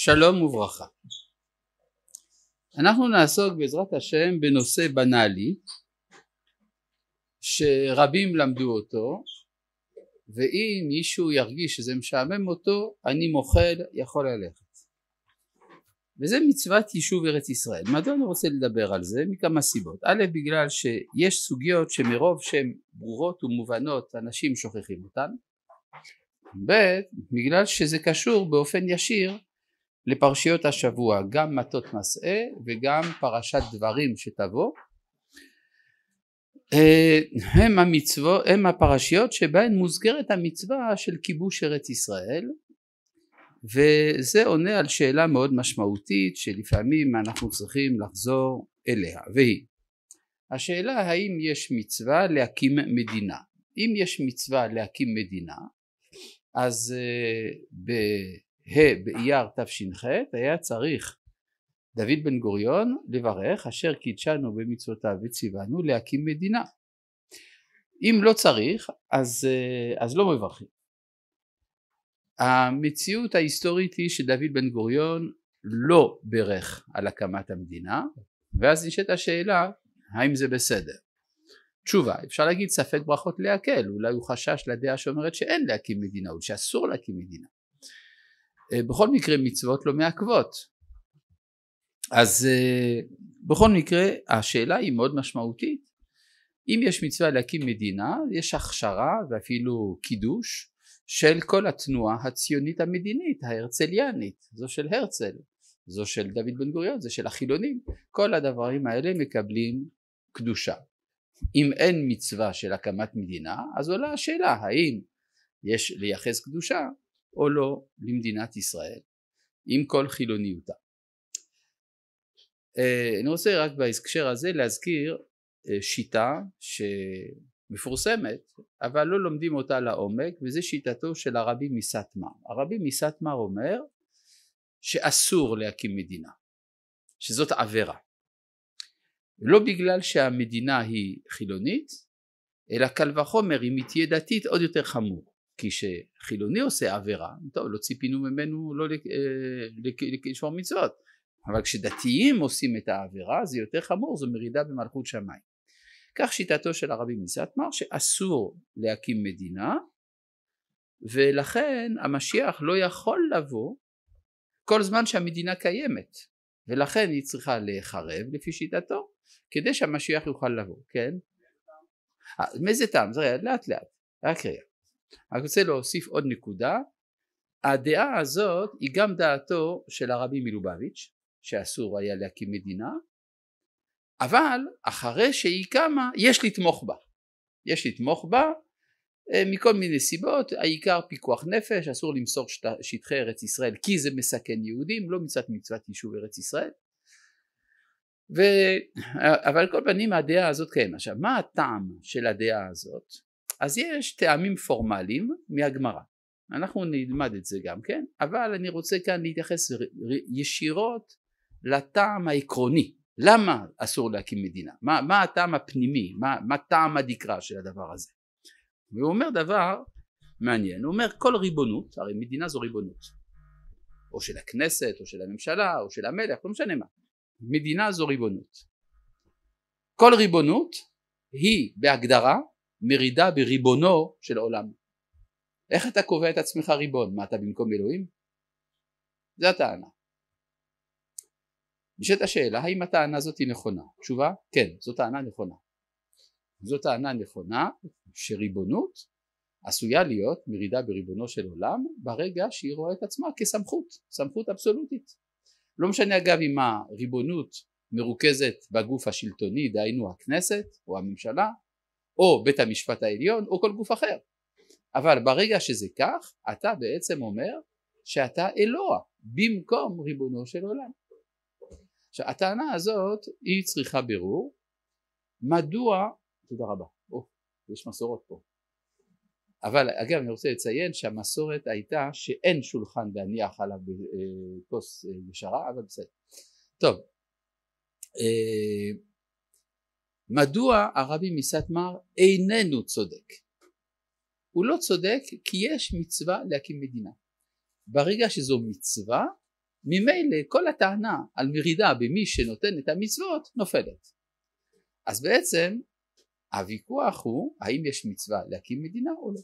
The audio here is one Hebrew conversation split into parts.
שלום וברכה. אנחנו נעסוק בעזרת השם בנושא בנאלי שרבים למדו אותו ואם מישהו ירגיש שזה משעמם אותו אני מוחל יכול ללכת וזה מצוות יישוב ארץ ישראל. מדוע אני רוצה לדבר על זה? מכמה סיבות. א', בגלל שיש סוגיות שמרוב שהן ברורות ומובנות אנשים שוכחים אותן. ב', בגלל שזה קשור באופן ישיר לפרשיות השבוע גם מטות מסעה וגם פרשת דברים שתבוא אה, הם, המצוו, הם הפרשיות שבהן מוזכרת המצווה של כיבוש ארץ ישראל וזה עונה על שאלה מאוד משמעותית שלפעמים אנחנו צריכים לחזור אליה והיא השאלה האם יש מצווה להקים מדינה אם יש מצווה להקים מדינה אז uh, ה' באייר תש"ח היה צריך דוד בן גוריון לברך אשר קידשנו במצוותיו וציוונו להקים מדינה אם לא צריך אז, אה, אז לא מברכים המציאות ההיסטורית היא שדוד בן גוריון לא ברך על הקמת המדינה ואז נשאלת השאלה האם זה בסדר תשובה אפשר להגיד ספק ברכות להקל אולי הוא חשש לדעה שאומרת שאין להקים מדינה או שאסור להקים מדינה אה, בכל מקרה מצוות לא מעכבות. אז אה, בכל מקרה השאלה היא מאוד משמעותית. אם יש מצווה להקים מדינה יש הכשרה ואפילו קידוש של כל התנועה הציונית המדינית ההרצליאנית זו של הרצל זו של דוד בן גוריון זה של החילונים כל הדברים האלה מקבלים קדושה אם אין מצווה של הקמת מדינה אז עולה השאלה האם יש לייחס קדושה או לא למדינת ישראל עם כל חילוניותה. אה, אני רוצה רק בהקשר הזה להזכיר אה, שיטה שמפורסמת אבל לא לומדים אותה לעומק וזה שיטתו של הרבי מסטמר. הרבי מסטמר אומר שאסור להקים מדינה, שזאת עבירה. לא בגלל שהמדינה היא חילונית אלא קל וחומר אם היא תהיה דתית עוד יותר חמור כי כשחילוני עושה עבירה, טוב לא ציפינו ממנו לא לשמור אה, מצוות, אבל כשדתיים עושים את העבירה זה יותר חמור, זו מרידה במלכות שמיים. כך שיטתו של הרבי מסטמר שאסור להקים מדינה ולכן המשיח לא יכול לבוא כל זמן שהמדינה קיימת ולכן היא צריכה להיחרב לפי שיטתו כדי שהמשיח יוכל לבוא, כן? אה, מאיזה טעם? זה לאט לאט, רק רגע. אני רוצה להוסיף עוד נקודה הדעה הזאת היא גם דעתו של הרבי מלובביץ' שאסור היה להקים מדינה אבל אחרי שהיא קמה יש לתמוך בה יש לתמוך בה אה, מכל מיני סיבות העיקר פיקוח נפש אסור למסור שטחי ארץ ישראל כי זה מסכן יהודים לא מצד מצוות יישוב ארץ ישראל ו... אבל כל פנים הדעה הזאת קיימת עכשיו מה הטעם של הדעה הזאת אז יש טעמים פורמליים מהגמרא אנחנו נלמד את זה גם כן אבל אני רוצה כאן להתייחס ישירות לטעם העקרוני למה אסור להקים מדינה מה, מה הטעם הפנימי מה, מה טעם הדקרא של הדבר הזה והוא אומר דבר מעניין הוא אומר כל ריבונות הרי מדינה זו ריבונות או של הכנסת או של הממשלה או של המלך לא משנה מה מדינה זו ריבונות כל ריבונות היא בהגדרה מרידה בריבונו של עולם. איך אתה קובע את עצמך ריבון? מה אתה במקום אלוהים? זה הטענה. נשאלת השאלה האם הטענה הזאת היא נכונה? תשובה כן זו טענה נכונה. זו טענה נכונה שריבונות עשויה להיות מרידה בריבונו של עולם ברגע שהיא רואה את עצמה כסמכות, סמכות אבסולוטית. לא משנה אגב אם הריבונות מרוכזת בגוף השלטוני דהיינו הכנסת או הממשלה או בית המשפט העליון או כל גוף אחר אבל ברגע שזה כך אתה בעצם אומר שאתה אלוה במקום ריבונו של עולם עכשיו הטענה הזאת היא צריכה בירור מדוע תודה רבה או, יש מסורות פה אבל אגב אני רוצה לציין שהמסורת הייתה שאין שולחן להניח עליו אה, כוס ישרה אה, אבל בסדר טוב אה, מדוע הרבי מסטמר איננו צודק? הוא לא צודק כי יש מצווה להקים מדינה. ברגע שזו מצווה ממילא כל הטענה על מרידה במי שנותן את המצוות נופלת. אז בעצם הוויכוח הוא האם יש מצווה להקים מדינה או לא.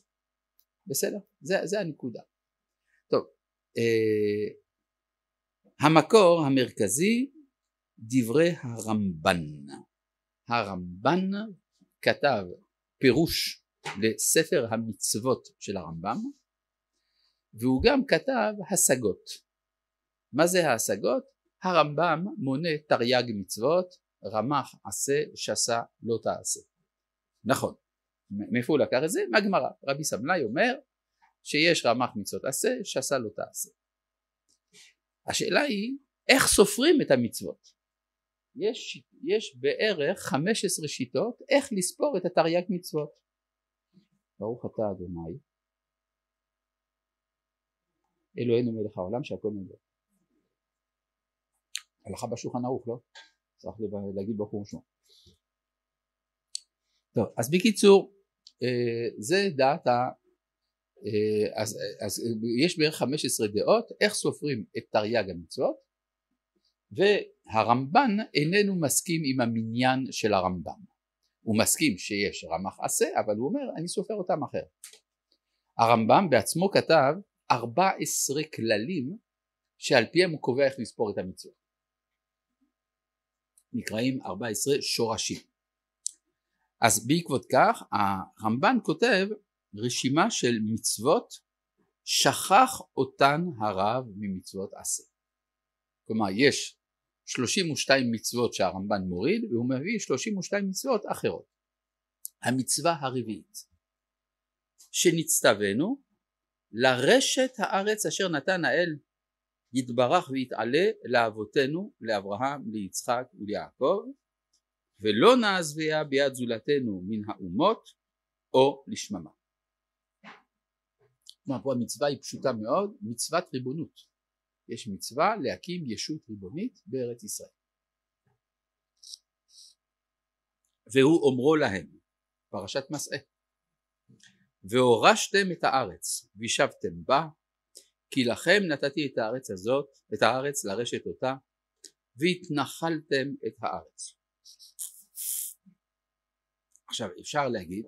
בסדר? זה, זה הנקודה. טוב, אה, המקור המרכזי דברי הרמב"ן הרמב"ן כתב פירוש לספר המצוות של הרמב"ם והוא גם כתב השגות. מה זה ההשגות? הרמב"ם מונה תרי"ג מצוות רמח עשה שסה לא תעשה. נכון. מאיפה הוא לקח את זה? מהגמרא. רבי סמלאי אומר שיש רמח מצוות עשה שסה לא תעשה. השאלה היא איך סופרים את המצוות יש, יש בערך 15 שיטות איך לספור את התרי"ג מצוות. ברוך אתה אדוני אלוהינו מלך העולם שהכל מלך. הלכה בשולחן ערוך לא? צריך להגיד ברוך הוא טוב אז בקיצור אה, זה דעת ה... אה, אז, אז יש בערך 15 דעות איך סופרים את תרי"ג המצוות ו... הרמב"ן איננו מסכים עם המניין של הרמב"ן. הוא מסכים שיש רמ"ח עשה, אבל הוא אומר אני סופר אותם אחר. הרמב"ם בעצמו כתב 14 כללים שעל פיהם הוא קובע איך לספור את המצוות. נקראים 14 שורשים. אז בעקבות כך הרמב"ן כותב רשימה של מצוות שכח אותן הרב ממצוות עשה. כלומר יש 32 מצוות שהרמב"ן מוריד והוא מביא 32 מצוות אחרות. המצווה הרביעית שנצטווינו לרשת הארץ אשר נתן האל יתברך ויתעלה לאבותינו לאברהם ליצחק וליעקב ולא נעזביה ביד זולתנו מן האומות או לשממה. כלומר פה המצווה היא פשוטה מאוד מצוות ריבונות יש מצווה להקים ישות ריבונית בארץ ישראל. והוא אומרו להם, פרשת מסעה, והורשתם את הארץ וישבתם בה כי לכם נתתי את הארץ הזאת, את הארץ לרשת אותה והתנחלתם את הארץ. עכשיו אפשר להגיד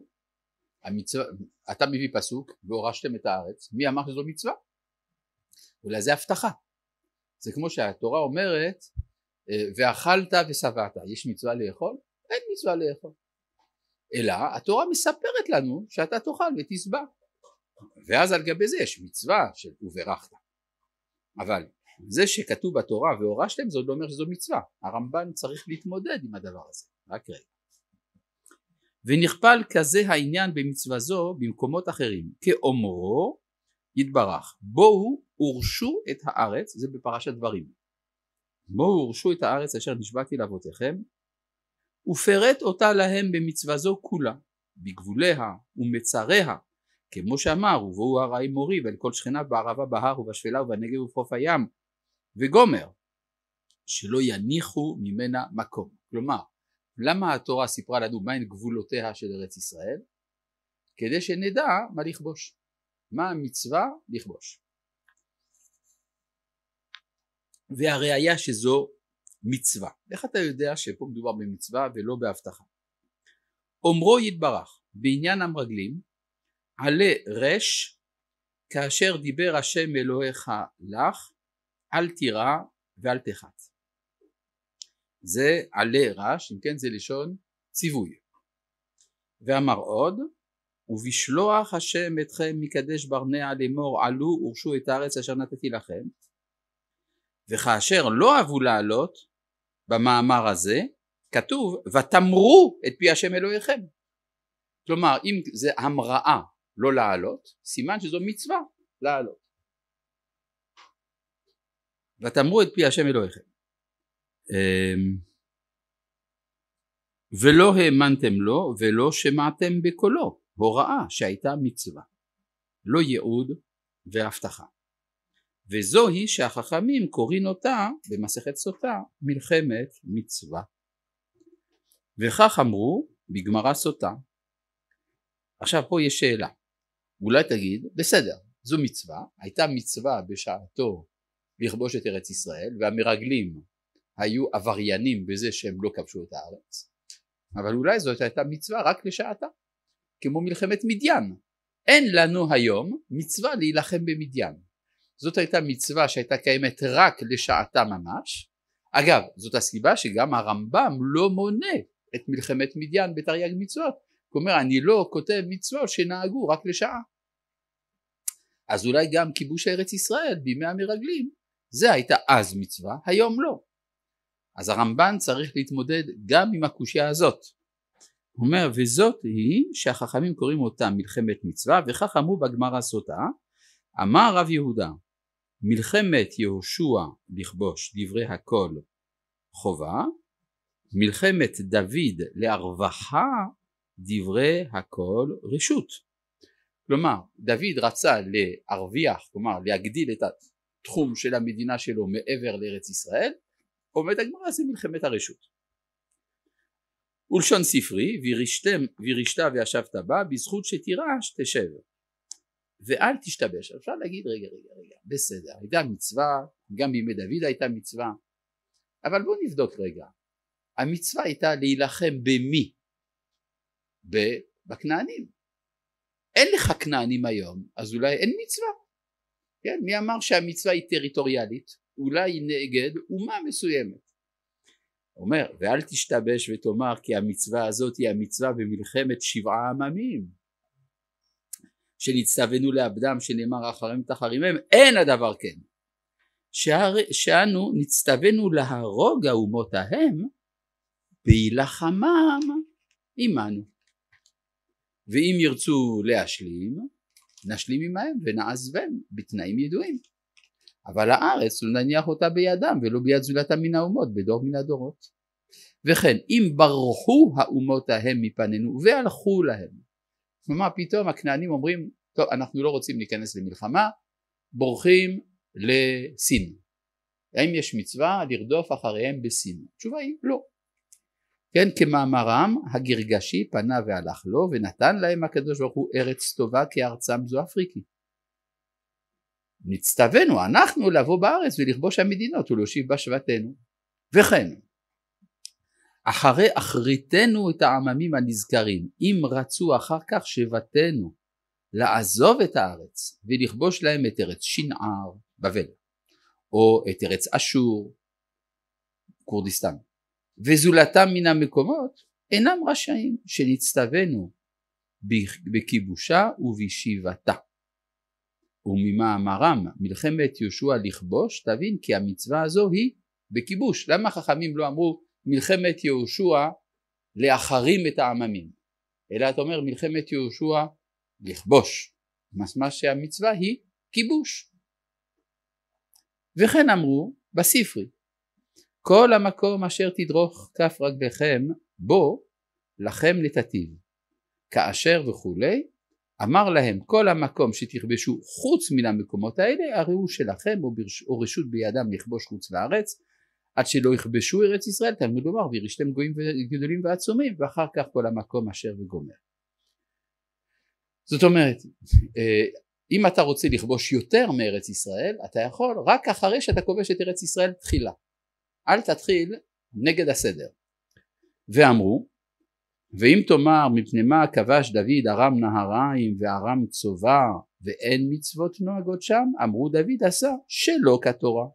המצווה, אתה מביא פסוק והורשתם את הארץ, מי אמר שזו מצווה? אולי זה הבטחה. זה כמו שהתורה אומרת אה, ואכלת ושבעת יש מצווה לאכול? אין מצווה לאכול אלא התורה מספרת לנו שאתה תאכל ותשבע ואז על גבי זה יש מצווה של וברכת אבל זה שכתוב בתורה והורשתם זה עוד לא אומר שזו מצווה הרמב"ן צריך להתמודד עם הדבר הזה רק רגע ונכפל כזה העניין במצווה זו במקומות אחרים כאומרו יתברך בואו הורשו את הארץ, זה בפרשת דברים. בואו הורשו את הארץ אשר נשבעתי לאבותיכם, ופרט אותה להם במצווה זו כולה, בגבוליה ומצריה, כמו שאמר, ובואו הרעי מורי ואל כל שכניו בערבה בהר ובשפלה ובנגב ובחוף הים, וגומר, שלא יניחו ממנה מקום. כלומר, למה התורה סיפרה לנו מהן גבולותיה של ארץ ישראל? כדי שנדע מה לכבוש, מה המצווה לכבוש. והראיה שזו מצווה. איך אתה יודע שפה מדובר במצווה ולא בהבטחה? אומרו יתברך בעניין המרגלים עלה רש כאשר דיבר השם אלוהיך לך אל תירא ואל תחת. זה עלה רש, אם כן זה לשון ציווי. ואמר עוד ובשלוח השם אתכם מקדש ברנע לאמור עלו ורשו את הארץ אשר נתתי לכם וכאשר לא אהבו לעלות במאמר הזה כתוב ותמרו את פי השם אלוהיכם כלומר אם זה המראה לא לעלות סימן שזו מצווה לעלות ותמרו את פי השם אלוהיכם אמ, ולא האמנתם לו ולא שמעתם בקולו הוראה שהייתה מצווה לא ייעוד והבטחה וזוהי שהחכמים קוראים אותה במסכת סוטה מלחמת מצווה. וכך אמרו בגמרא סוטה. עכשיו פה יש שאלה, אולי תגיד בסדר זו מצווה, הייתה מצווה בשעתו לכבוש את ארץ ישראל והמרגלים היו עבריינים בזה שהם לא כבשו את הארץ אבל אולי זאת הייתה מצווה רק לשעתה כמו מלחמת מדיין אין לנו היום מצווה להילחם במדיין זאת הייתה מצווה שהייתה קיימת רק לשעתה ממש אגב זאת הסיבה שגם הרמב"ם לא מונה את מלחמת מדיין בתרי"ג מצוות כלומר אני לא כותב מצוות שנהגו רק לשעה אז אולי גם כיבוש ארץ ישראל בימי המרגלים זה הייתה אז מצווה היום לא אז הרמב"ן צריך להתמודד גם עם הקושייה הזאת הוא אומר וזאת היא שהחכמים קוראים אותה מלחמת מצווה וכך אמרו בגמרא סוטה אמר רב יהודה מלחמת יהושע לכבוש דברי הכל חובה, מלחמת דוד להרווחה דברי הכל רשות. כלומר דוד רצה להרוויח, כלומר להגדיל את התחום של המדינה שלו מעבר לארץ ישראל, עומד הגמרא זה מלחמת הרשות. ולשון ספרי וירשתם וירשת וישבת בה בזכות שתירש תשב ואל תשתבש אפשר להגיד רגע רגע רגע בסדר הייתה מצווה גם בימי דוד הייתה מצווה אבל בואו נבדוק רגע המצווה הייתה להילחם במי? בכנענים אין לך כנענים היום אז אולי אין מצווה כן מי אמר שהמצווה היא טריטוריאלית אולי היא נגד אומה מסוימת אומר ואל תשתבש ותאמר כי המצווה הזאת היא המצווה במלחמת שבעה עממים שנצטווינו לעבדם שנאמר אחרים תחרימם אין הדבר כן שאנו נצטווינו להרוג האומות ההם בהילחמם עמנו ואם ירצו להשלים נשלים עמהם ונעזבם בתנאים ידועים אבל הארץ לא נניח אותה בידם ולא ביד זולתם מן האומות בדור מן הדורות וכן אם ברחו האומות ההם מפנינו והלכו להם מה פתאום הכנענים אומרים טוב אנחנו לא רוצים להיכנס למלחמה בורחים לסין האם יש מצווה לרדוף אחריהם בסין? התשובה היא לא כן כמאמרם הגרגשי פנה והלך לו ונתן להם הקדוש ברוך הוא ארץ טובה כארצם זו אפריקי נצטווינו אנחנו לבוא בארץ ולכבוש המדינות ולהושיב בה שבטינו וכן אחרי אחריתנו את העממים הנזכרים, אם רצו אחר כך שבטנו לעזוב את הארץ ולכבוש להם את ארץ שנער, בבל, או את ארץ אשור, כורדיסטן, וזולתם מן המקומות אינם רשאים שנצטווינו בכיבושה ובשיבתה. וממאמרם מלחמת יהושע לכבוש, תבין כי המצווה הזו היא בכיבוש. למה חכמים לא אמרו מלחמת יהושע להחרים את העממים אלא אתה אומר מלחמת יהושע לכבוש משמע שהמצווה היא כיבוש וכן אמרו בספרי כל המקום אשר תדרוך כף רגליכם בו לכם לתתיו כאשר וכולי אמר להם כל המקום שתכבשו חוץ מן המקומות האלה הרי הוא שלכם או, ברש, או רשות בידם לכבוש חוץ לארץ עד שלא יכבשו ארץ ישראל תלמוד לומר וירישתם גויים גדולים ועצומים ואחר כך כל המקום אשר וגומר. זאת אומרת אה, אם אתה רוצה לכבוש יותר מארץ ישראל אתה יכול רק אחרי שאתה כובש את ארץ ישראל תחילה אל תתחיל נגד הסדר ואמרו ואם תאמר מפני מה כבש דוד ארם נהריים וארם צובר ואין מצוות נוהגות שם אמרו דוד עשה שלא כתורה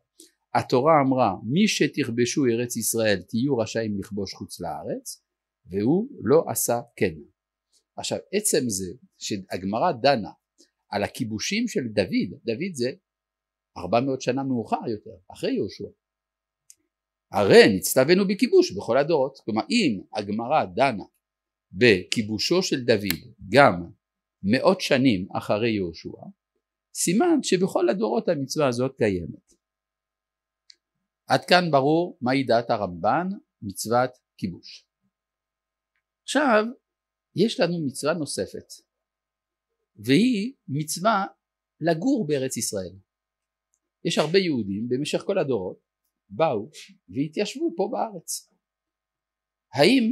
התורה אמרה מי שתכבשו ארץ ישראל תהיו רשאים לכבוש חוץ לארץ והוא לא עשה כן. עכשיו עצם זה שהגמרא דנה על הכיבושים של דוד, דוד זה 400 שנה מאוחר יותר, אחרי יהושע. הרי נצטווינו בכיבוש בכל הדורות, כלומר אם הגמרא דנה בכיבושו של דוד גם מאות שנים אחרי יהושע, סימן שבכל הדורות המצווה הזאת קיימת. עד כאן ברור מהי דעת הרמב"ן מצוות כיבוש. עכשיו יש לנו מצווה נוספת והיא מצווה לגור בארץ ישראל. יש הרבה יהודים במשך כל הדורות באו והתיישבו פה בארץ. האם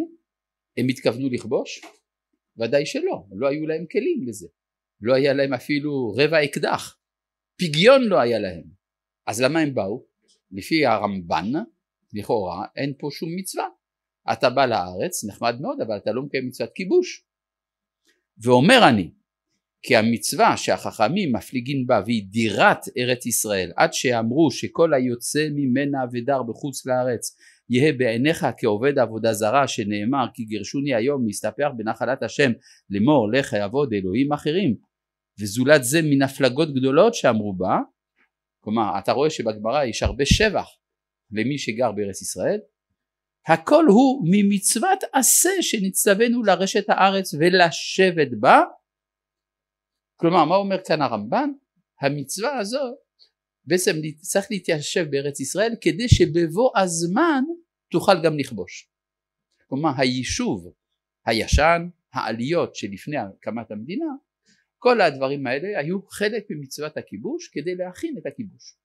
הם התכוונו לכבוש? ודאי שלא, לא היו להם כלים לזה. לא היה להם אפילו רבע אקדח, פגיון לא היה להם. אז למה הם באו? לפי הרמב"ן לכאורה אין פה שום מצווה אתה בא לארץ נחמד מאוד אבל אתה לא מקיים מצוות כיבוש ואומר אני כי המצווה שהחכמים מפליגים בה והיא דירת ארץ ישראל עד שאמרו שכל היוצא ממנה ודר בחוץ לארץ יהא בעיניך כעובד עבודה זרה שנאמר כי גירשוני היום להסתפח בנחלת השם לאמור לך יעבוד אלוהים אחרים וזולת זה מן הפלגות גדולות שאמרו בה כלומר אתה רואה שבגמרא יש הרבה שבח למי שגר בארץ ישראל הכל הוא ממצוות עשה שנצטווינו לרשת הארץ ולשבת בה כלומר מה אומר כאן הרמב"ן המצווה הזאת בעצם צריך להתיישב בארץ ישראל כדי שבבוא הזמן תוכל גם לכבוש כלומר היישוב הישן העליות שלפני הקמת המדינה כל הדברים האלה היו חלק ממצוות הכיבוש כדי להכין את הכיבוש.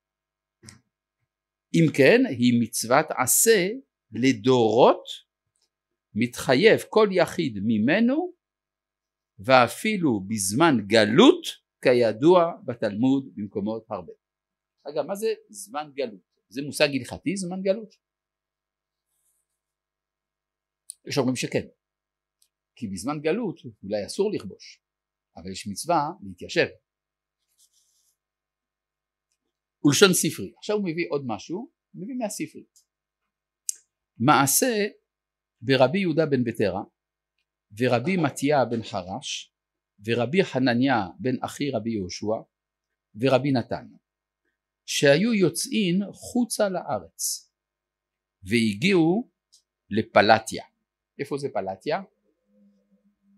אם כן היא מצוות עשה לדורות מתחייב כל יחיד ממנו ואפילו בזמן גלות כידוע בתלמוד במקומות הרבה. אגב מה זה זמן גלות? זה מושג הלכתי זמן גלות? יש אומרים שכן כי בזמן גלות אולי אסור לכבוש אבל יש מצווה להתיישב. ולשון ספרי. עכשיו הוא מביא עוד משהו, הוא מביא מהספרי. מעשה ברבי יהודה בן בטרה ורבי מתיה בן חרש ורבי חנניה בן אחי רבי יהושע ורבי נתן שהיו יוצאין חוצה לארץ והגיעו לפלטיה. איפה זה פלטיה?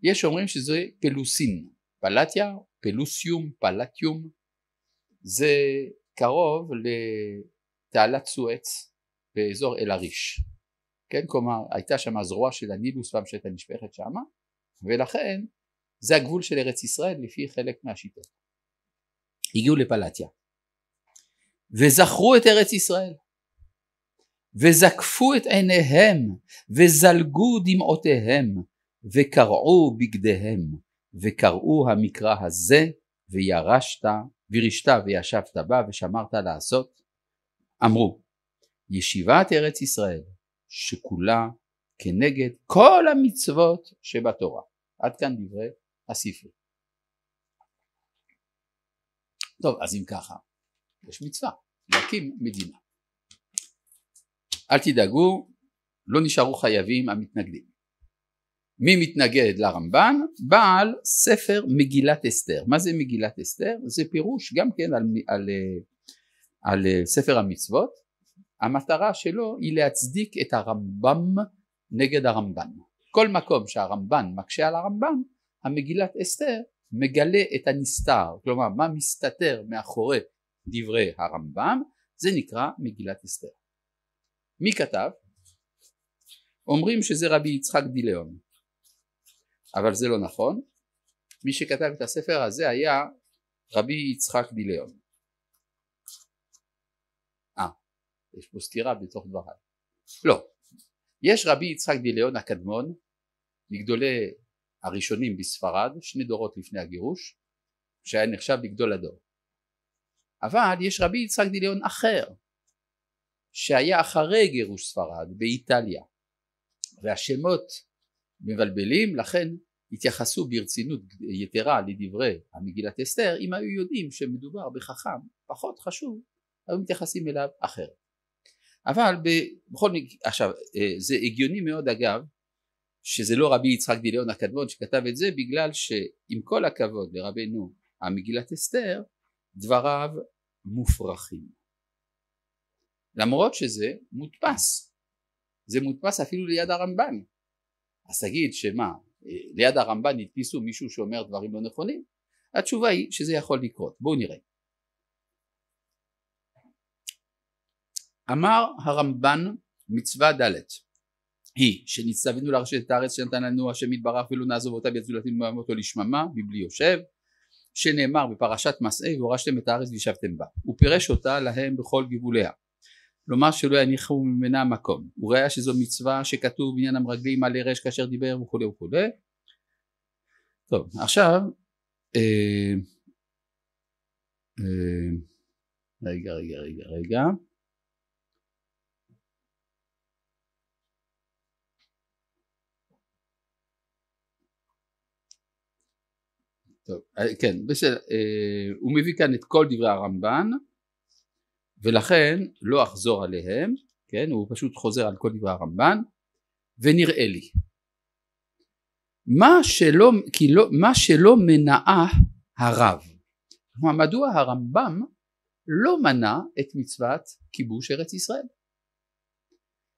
יש אומרים שזה פלוסין. פלטיה, פלוסיום, פלטיום, זה קרוב לתעלת סואץ באזור אל-עריש, כן? כלומר הייתה שם הזרוע של הנילוס פעם שהייתה נשפכת שמה, ולכן זה הגבול של ארץ ישראל לפי חלק מהשיטות. הגיעו לפלטיה, וזכרו את ארץ ישראל, וזקפו את עיניהם, וזלגו דמעותיהם, וקרעו בגדיהם. וקראו המקרא הזה וירשת וירשת וישבת בה ושמרת לעשות אמרו ישיבת ארץ ישראל שכולה כנגד כל המצוות שבתורה עד כאן דברי הספרי טוב אז אם ככה יש מצווה להקים מדינה אל תדאגו לא נשארו חייבים המתנגדים מי מתנגד לרמב"ן? בעל ספר מגילת אסתר. מה זה מגילת אסתר? זה פירוש גם כן על, על, על, על ספר המצוות. המטרה שלו היא להצדיק את הרמב"ם נגד הרמב"ן. כל מקום שהרמב"ן מקשה על הרמב"ן, המגילת אסתר מגלה את הנסתר, כלומר מה מסתתר מאחורי דברי הרמב"ם, זה נקרא מגילת אסתר. מי כתב? אומרים שזה רבי יצחק דיליון. אבל זה לא נכון מי שכתב את הספר הזה היה רבי יצחק דיליון אה יש פה סתירה בתוך דבריי לא יש רבי יצחק דיליון הקדמון מגדולי הראשונים בספרד שני דורות לפני הגירוש שהיה נחשב בגדול הדור אבל יש רבי יצחק דיליון אחר שהיה אחרי גירוש ספרד באיטליה והשמות מבלבלים לכן התייחסו ברצינות יתרה לדברי המגילת אסתר אם היו יודעים שמדובר בחכם פחות חשוב היו מתייחסים אליו אחרת אבל בכל מקרה עכשיו אה, זה הגיוני מאוד אגב שזה לא רבי יצחק דיליון הקדמון שכתב את זה בגלל שעם כל הכבוד לרבנו המגילת אסתר דבריו מופרכים למרות שזה מודפס זה מודפס אפילו ליד הרמב"ן אז תגיד שמה ליד הרמב"ן נתפיסו מישהו שאומר דברים לא נכונים? התשובה היא שזה יכול לקרות. בואו נראה. אמר הרמב"ן מצווה ד' היא שנצטווינו לרשת את הארץ שנתן לנו השם יתברך ולא נעזוב אותה בזולתנו מעמותו לשממה מבלי יושב שנאמר בפרשת מסעי והורשתם את הארץ וישבתם בה ופירש אותה להם בכל גבוליה לומר שלא יניחו ממנה מקום הוא ראה שזו מצווה שכתוב בעניין המרגלים על ירש כאשר דיבר וכולי וכולי טוב עכשיו אה, אה, רגע רגע רגע רגע טוב, אה, כן, בסדר, אה, הוא מביא כאן את כל דברי הרמב"ן ולכן לא אחזור עליהם, כן, הוא פשוט חוזר על כל דברי הרמב"ן, ונראה לי. מה שלא, לא, מה שלא מנעה הרב, כלומר מדוע הרמב"ם לא מנע את מצוות כיבוש ארץ ישראל?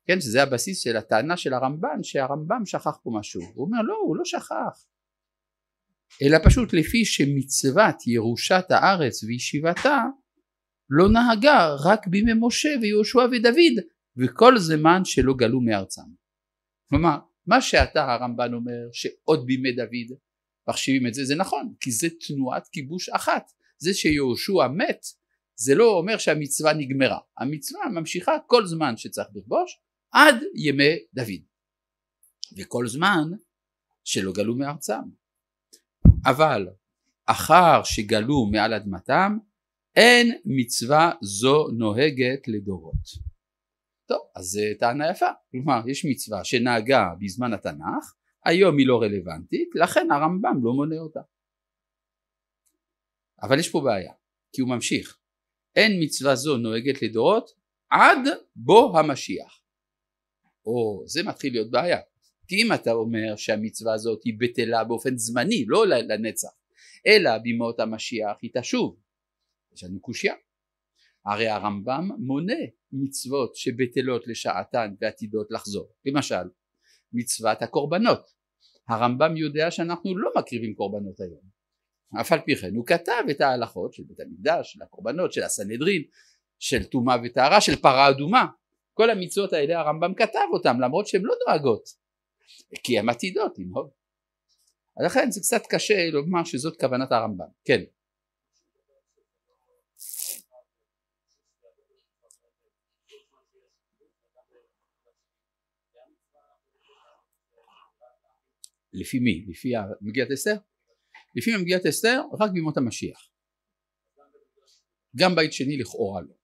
כן, שזה הבסיס של הטענה של הרמב"ן, שהרמב"ם שכח פה משהו. הוא אומר לא, הוא לא שכח. אלא פשוט לפי שמצוות ירושת הארץ וישיבתה לא נהגה רק בימי משה ויהושע ודוד וכל זמן שלא גלו מארצם. כלומר מה שאתה הרמב"ן אומר שעוד בימי דוד מחשיבים את זה זה נכון כי זה תנועת כיבוש אחת זה שיהושע מת זה לא אומר שהמצווה נגמרה המצווה ממשיכה כל זמן שצריך לכבוש עד ימי דוד וכל זמן שלא גלו מארצם אבל אחר שגלו מעל אדמתם אין מצווה זו נוהגת לדורות. טוב, אז זו אה, טענה יפה. כלומר, יש מצווה שנהגה בזמן התנ"ך, היום היא לא רלוונטית, לכן הרמב"ם לא מונה אותה. אבל יש פה בעיה, כי הוא ממשיך. אין מצווה זו נוהגת לדורות עד בוא המשיח. או, זה מתחיל להיות בעיה. כי אם אתה אומר שהמצווה הזאת היא בטלה באופן זמני, לא לנצח, אלא במות המשיח היא תשוב, יש לנו קושייה הרי הרמב"ם מונה מצוות שבטלות לשעתן ועתידות לחזור למשל מצוות הקורבנות הרמב"ם יודע שאנחנו לא מקריבים קורבנות היום אף על פי כן הוא כתב את ההלכות של בית המקדש של הקורבנות של הסנהדרין של טומאה וטהרה של פרה אדומה כל המצוות האלה הרמב"ם כתב אותן למרות שהן לא נוהגות כי הן עתידות לנהוג לכן זה קצת קשה לומר שזאת כוונת הרמב"ם כן לפי מי? לפי מגילת אסתר? לפי מגילת אסתר רק בימות המשיח גם בית שני לכאורה לא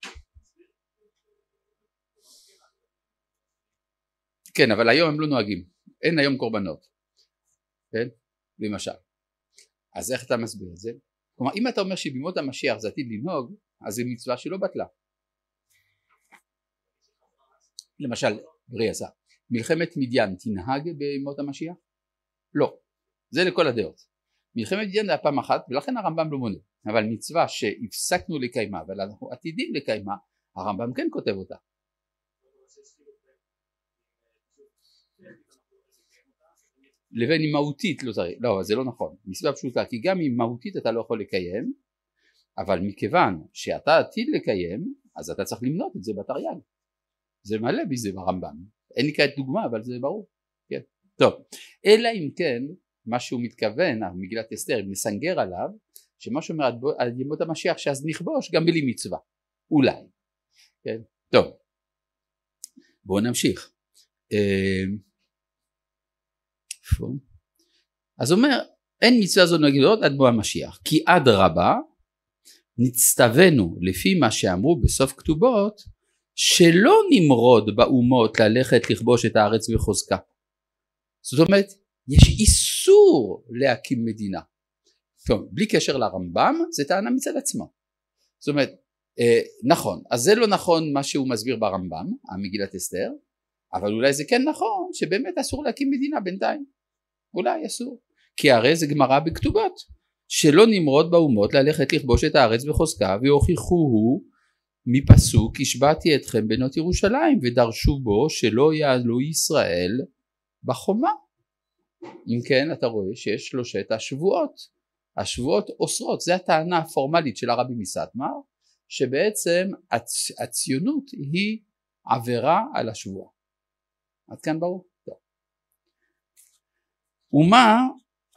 כן אבל היום הם לא נוהגים אין היום קורבנות כן למשל אז איך אתה מסביר את זה? כלומר אם אתה אומר שבימות המשיח זה עתיד לנהוג אז זו מצווה שלא בטלה למשל ברי עשה מלחמת מדיין תנהג בימות המשיח? לא. זה לכל הדעות. מלחמת ידידן היה פעם אחת ולכן הרמב"ם לא מונה. אבל מצווה שהפסקנו לקיימה אבל אנחנו עתידים לקיימה הרמב"ם כן כותב אותה. לבין אם מהותית לא צריך, לא זה לא נכון, מסיבה פשוטה כי גם אם מהותית אתה לא יכול לקיים אבל מכיוון שאתה עתיד לקיים אז אתה צריך למנות את זה בתרי"ג זה מלא בזה ברמב"ם אין לי כעת דוגמה אבל זה ברור טוב, אלא אם כן מה שהוא מתכוון, אה, מגילת אסתר, מסנגר עליו, שמה שאומר על ימות המשיח שאז נכבוש גם בלי מצווה, אולי, כן, טוב, בואו נמשיך. אמ, אז אומר אין מצווה זו נגיד עוד עד בוא המשיח כי אדרבה נצטווינו לפי מה שאמרו בסוף כתובות שלא נמרוד באומות ללכת לכבוש את הארץ בחוזקה זאת אומרת יש איסור להקים מדינה טוב, בלי קשר לרמב"ם זה טענה מצד עצמו זאת אומרת אה, נכון אז זה לא נכון מה שהוא מסביר ברמב"ם המגילת אסתר אבל אולי זה כן נכון שבאמת אסור להקים מדינה בינתיים אולי אסור כי הרי זה גמרא בכתובות שלא נמרוד באומות ללכת לכבוש את הארץ בחוזקה והוכיחוהו מפסוק השבעתי אתכם בנות ירושלים ודרשו בו שלא יעלו ישראל בחומה. אם כן אתה רואה שיש שלושת השבועות, השבועות אוסרות, זו הטענה הפורמלית של הרבי מסטמר, שבעצם הצ, הציונות היא עבירה על השבועה. עד כאן ברור? טוב. ומה,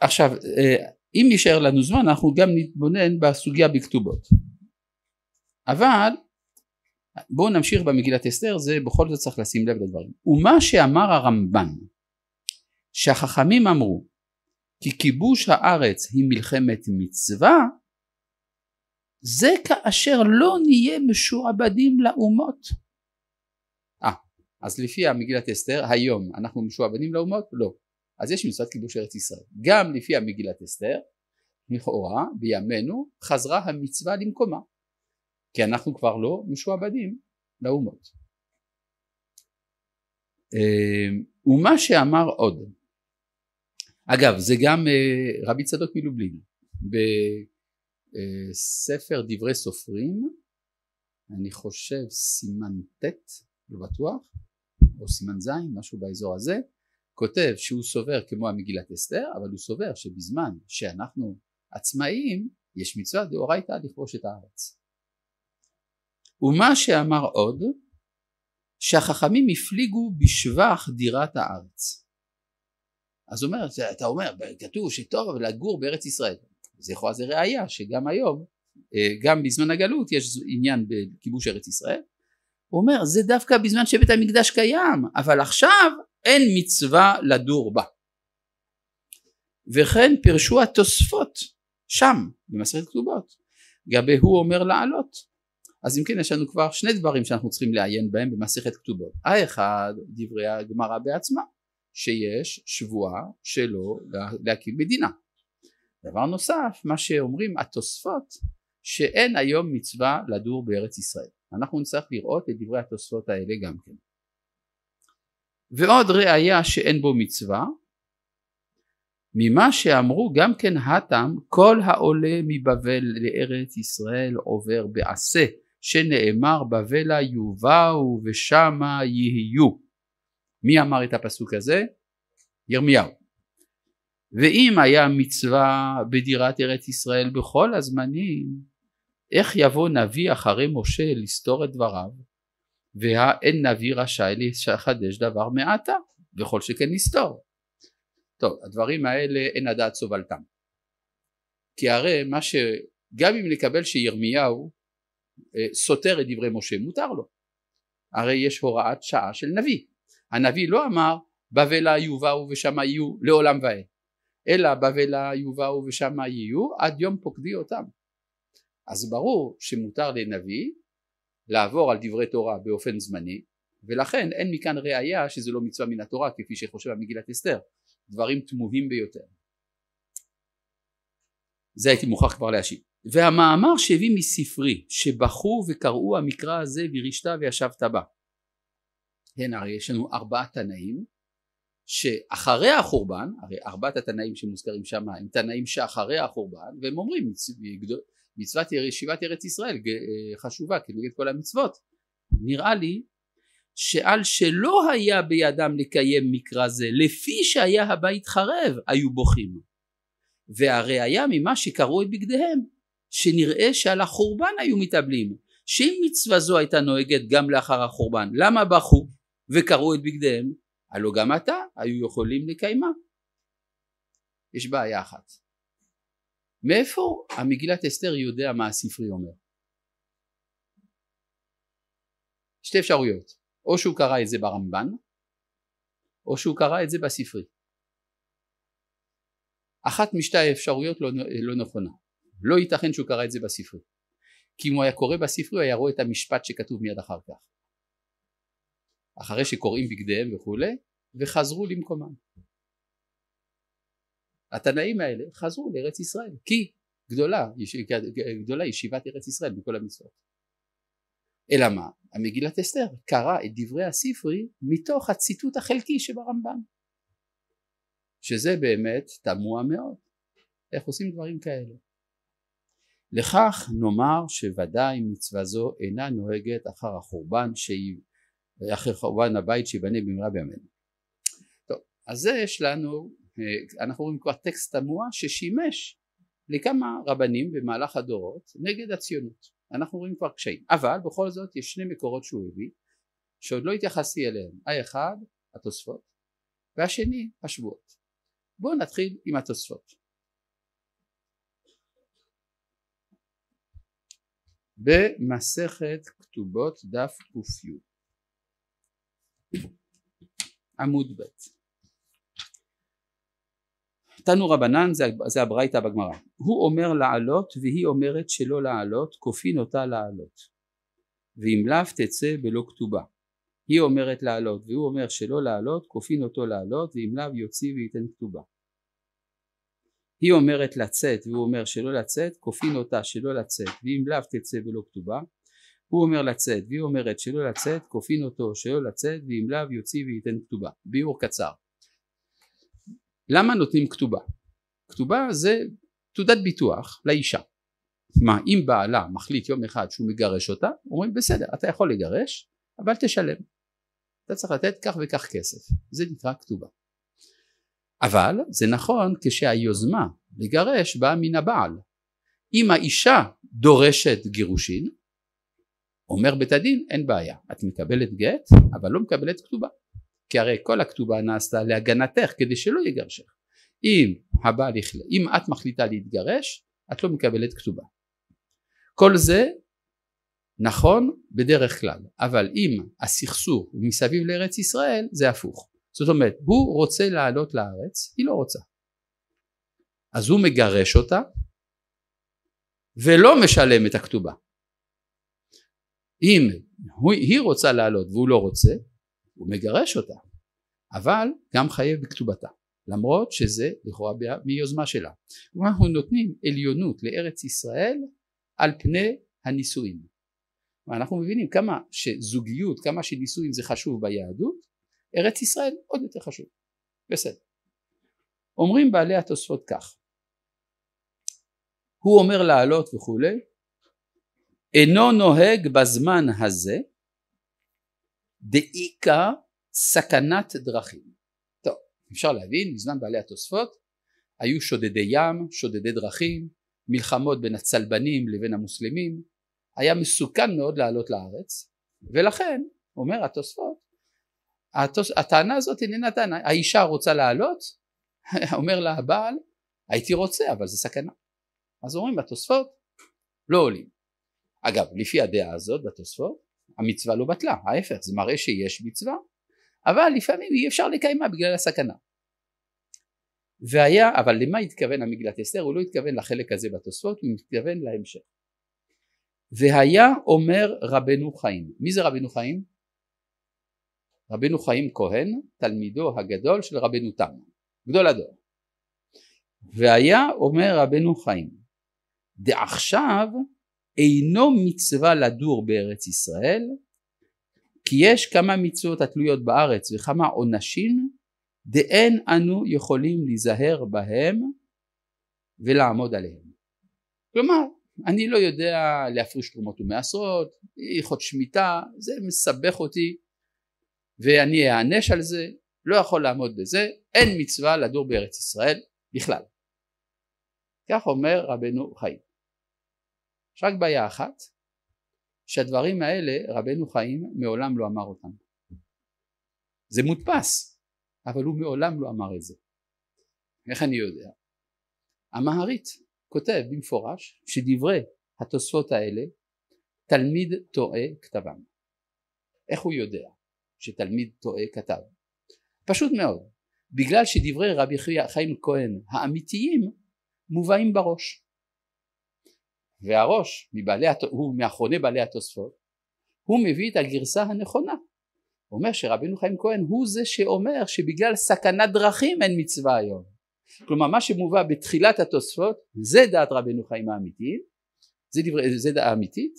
עכשיו אה, אם יישאר לנו זמן אנחנו גם נתבונן בסוגיה בכתובות. אבל בואו נמשיך במגילת אסתר זה בכל זאת צריך לשים לב לדברים. ומה שאמר הרמב"ן שהחכמים אמרו כי כיבוש הארץ היא מלחמת מצווה זה כאשר לא נהיה משועבדים לאומות. אה, אז לפי המגילת אסתר היום אנחנו משועבדים לאומות? לא. אז יש מצוות כיבוש ארץ ישראל. גם לפי המגילת אסתר לכאורה בימינו חזרה המצווה למקומה כי אנחנו כבר לא משועבדים לאומות. אה, ומה שאמר עוד אגב זה גם אה, רבי צדוק מלובלין בספר דברי סופרים אני חושב סימן ט' לא בטוח או סימן ז' משהו באזור הזה כותב שהוא סובר כמו המגילת אסתר אבל הוא סובר שבזמן שאנחנו עצמאים יש מצווה דאורייתא לכבוש את הארץ ומה שאמר עוד שהחכמים הפליגו בשבח דירת הארץ אז אומר, אתה אומר, כתוב שטוב לגור בארץ ישראל. אז לכאורה זה ראייה שגם היום, אה, גם בזמן הגלות יש עניין בכיבוש ארץ ישראל. הוא אומר, זה דווקא בזמן שבית המקדש קיים, אבל עכשיו אין מצווה לדור בה. וכן פירשו התוספות שם, במסכת כתובות. גבי הוא אומר לעלות. אז אם כן יש לנו כבר שני דברים שאנחנו צריכים לעיין בהם במסכת כתובות. האחד, דברי הגמרא בעצמה. שיש שבועה שלא להקים מדינה. דבר נוסף מה שאומרים התוספות שאין היום מצווה לדור בארץ ישראל אנחנו נצטרך לראות את דברי התוספות האלה גם כן ועוד ראיה שאין בו מצווה ממה שאמרו גם כן התם כל העולה מבבל לארץ ישראל עובר בעשה שנאמר בבלה יובאו ושמה יהיו מי אמר את הפסוק הזה? ירמיהו. ואם היה מצווה בדירת ארץ ישראל בכל הזמנים, איך יבוא נביא אחרי משה לסתור את דבריו, והאין נביא רשאי לחדש דבר מעתה, וכל שכן לסתור. טוב, הדברים האלה אין הדעת סובלתם. כי הרי מה ש... גם אם נקבל שירמיהו אה, סותר את דברי משה, מותר לו. הרי יש הוראת שעה של נביא. הנביא לא אמר בבלה יובאו ושמה יהיו לעולם ועד אלא בבלה יובאו ושמה יהיו עד יום פוקדי אותם אז ברור שמותר לנביא לעבור על דברי תורה באופן זמני ולכן אין מכאן ראייה שזה לא מצווה מן התורה כפי שחושב המגילת אסתר דברים תמוהים ביותר זה הייתי מוכרח כבר להשיב והמאמר שהביא מספרי שבכו וקראו המקרא הזה וירישת וישבת בה הן כן, הרי יש לנו ארבעה תנאים שאחרי החורבן הרי ארבעת התנאים שמוזכרים שם הם תנאים שאחרי החורבן והם אומרים מצוות ישיבת ארץ ישראל אה, חשובה כנגד כל המצוות נראה לי שעל שלא היה בידם לקיים מקרא זה לפי שהיה הבית חרב היו בוכים והרי היה ממה שקראו את בגדיהם שנראה שעל החורבן היו מתאבלים שאם מצווה זו הייתה נוהגת גם לאחר החורבן למה בכו וקרעו את בגדיהם הלא גם עתה היו יכולים לקיימה יש בעיה אחת מאיפה המגילת אסתר יודע מה הספרי אומר? שתי אפשרויות או שהוא קרא את זה ברמב"ן או שהוא קרא את זה בספרי אחת משתי האפשרויות לא, לא נכונה לא ייתכן שהוא קרא את זה בספרי כי אם הוא היה קורא בספרי הוא היה רואה את המשפט שכתוב מיד אחר כך אחרי שקוראים בגדיהם וכולי וחזרו למקומם. התנאים האלה חזרו לארץ ישראל כי גדולה, יש, גדולה ישיבת ארץ ישראל מכל המצוות. אלא מה? המגילת אסתר קרא את דברי הספרי מתוך הציטוט החלקי שברמב"ם שזה באמת תמוה מאוד איך עושים דברים כאלה לכך נאמר שוודאי מצווה זו אינה נוהגת אחר החורבן שהיא אחרי חורבן הבית שיבנה במהרה בימינו. טוב, אז זה יש לנו, אה, אנחנו רואים כבר טקסט תמוה ששימש לכמה רבנים במהלך הדורות נגד הציונות. אנחנו רואים כבר קשיים. אבל בכל זאת יש שני מקורות שהוא הביא שעוד לא התייחסתי אליהם. האחד התוספות והשני השבועות. בואו נתחיל עם התוספות. במסכת כתובות דף ק"י עמוד ב' תנו רבנן זה, זה הברייתא בגמרא הוא אומר לעלות והיא אומרת שלא לעלות כופין אותה לעלות ואם לאו תצא בלא כתובה היא אומרת לעלות והוא אומר שלא לעלות כופין אותו לעלות ואם לאו יוציא וייתן כתובה היא אומרת לצאת והוא אומר שלא לצאת כופין אותה שלא לצאת ואם לאו תצא בלא כתובה הוא אומר לצאת והיא אומרת שלא לצאת כופין אותו שלא לצאת ואם לאו יוציא וייתן כתובה ביאור קצר למה נותנים כתובה? כתובה זה תעודת ביטוח לאישה מה אם בעלה מחליט יום אחד שהוא מגרש אותה אומרים בסדר אתה יכול לגרש אבל תשלם אתה צריך לתת כך וכך כסף זה נקרא כתובה אבל זה נכון כשהיוזמה לגרש באה מן הבעל אם האישה דורשת גירושין אומר בית הדין אין בעיה את מקבלת גט אבל לא מקבלת כתובה כי הרי כל הכתובה נעשתה להגנתך כדי שלא יגרשך אם הבעל יחלה, אם את מחליטה להתגרש את לא מקבלת כתובה כל זה נכון בדרך כלל אבל אם הסכסוך הוא מסביב לארץ ישראל זה הפוך זאת אומרת הוא רוצה לעלות לארץ היא לא רוצה אז הוא מגרש אותה ולא משלם את הכתובה אם הוא, היא רוצה לעלות והוא לא רוצה הוא מגרש אותה אבל גם חייב בכתובתה למרות שזה לכאורה מיוזמה שלה כלומר אנחנו נותנים עליונות לארץ ישראל על פני הנישואים אנחנו מבינים כמה שזוגיות כמה שנישואים זה חשוב ביהדות ארץ ישראל עוד יותר חשוב בסדר אומרים בעלי התוספות כך הוא אומר לעלות וכולי אינו נוהג בזמן הזה דאיכא סכנת דרכים. טוב, אפשר להבין, בזמן בעלי התוספות היו שודדי ים, שודדי דרכים, מלחמות בין הצלבנים לבין המוסלמים, היה מסוכן מאוד לעלות לארץ, ולכן, אומר התוספות, התוס, הטענה הזאת איננה טענה, האישה רוצה לעלות, אומר לה הבעל, הייתי רוצה אבל זה סכנה. אז אומרים התוספות, לא עולים. אגב לפי הדעה הזאת בתוספות המצווה לא בטלה ההפך זה מראה שיש מצווה אבל לפעמים אי אפשר לקיימה בגלל הסכנה והיה אבל למה התכוון המגלת אסתר הוא לא התכוון לחלק הזה בתוספות הוא התכוון להמשך והיה אומר רבנו חיים מי זה רבנו חיים? רבנו חיים כהן תלמידו הגדול של רבנו תם גדול הדור והיה אומר רבנו חיים דעכשיו אינו מצווה לדור בארץ ישראל כי יש כמה מצוות התלויות בארץ וכמה עונשים דאין אנו יכולים להיזהר בהם ולעמוד עליהם. כלומר אני לא יודע להפריש תרומות ומעשרות, הלכות שמיטה, זה מסבך אותי ואני אענש על זה, לא יכול לעמוד בזה, אין מצווה לדור בארץ ישראל בכלל. כך אומר רבנו חיים. יש רק בעיה אחת, שהדברים האלה רבנו חיים מעולם לא אמר אותם. זה מודפס, אבל הוא מעולם לא אמר את זה. איך אני יודע? המהרית כותב במפורש שדברי התוספות האלה תלמיד טועה כתבם. איך הוא יודע שתלמיד טועה כתב? פשוט מאוד, בגלל שדברי רבי חיים כהן האמיתיים מובאים בראש. והראש מבעלי, הוא מאחרוני בעלי התוספות הוא מביא את הגרסה הנכונה הוא אומר שרבינו חיים כהן הוא זה שאומר שבגלל סכנת דרכים אין מצווה היום כלומר מה שמובא בתחילת התוספות זה דעת רבינו חיים האמיתית זה, דבר, זה דעה אמיתית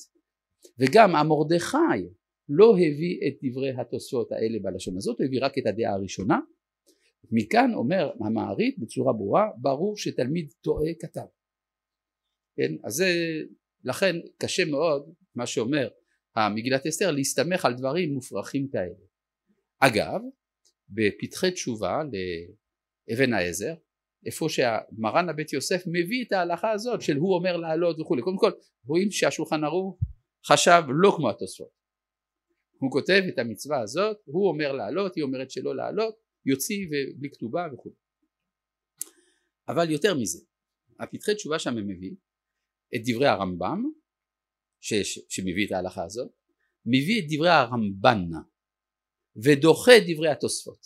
וגם המרדכי לא הביא את דברי התוספות האלה בלשון הזאת הוא הביא רק את הדעה הראשונה מכאן אומר המעריד בצורה ברורה ברור שתלמיד טועה כתב כן? אז זה, לכן קשה מאוד מה שאומר המגילת אסתר להסתמך על דברים מופרכים כאלה. אגב, בפתחי תשובה לאבן העזר, איפה שמרן הבית יוסף מביא את ההלכה הזאת של הוא אומר לעלות וכולי, קודם כל רואים שהשולחן ערוך חשב לא כמו התוספות. הוא כותב את המצווה הזאת, הוא אומר לעלות, היא אומרת שלא לעלות, יוציא ובלי כתובה וכולי. אבל יותר מזה, הפתחי תשובה שם הם מביאים את דברי הרמב"ם ש, ש, שמביא את ההלכה הזאת מביא את דברי הרמב"ן ודוחה את דברי התוספות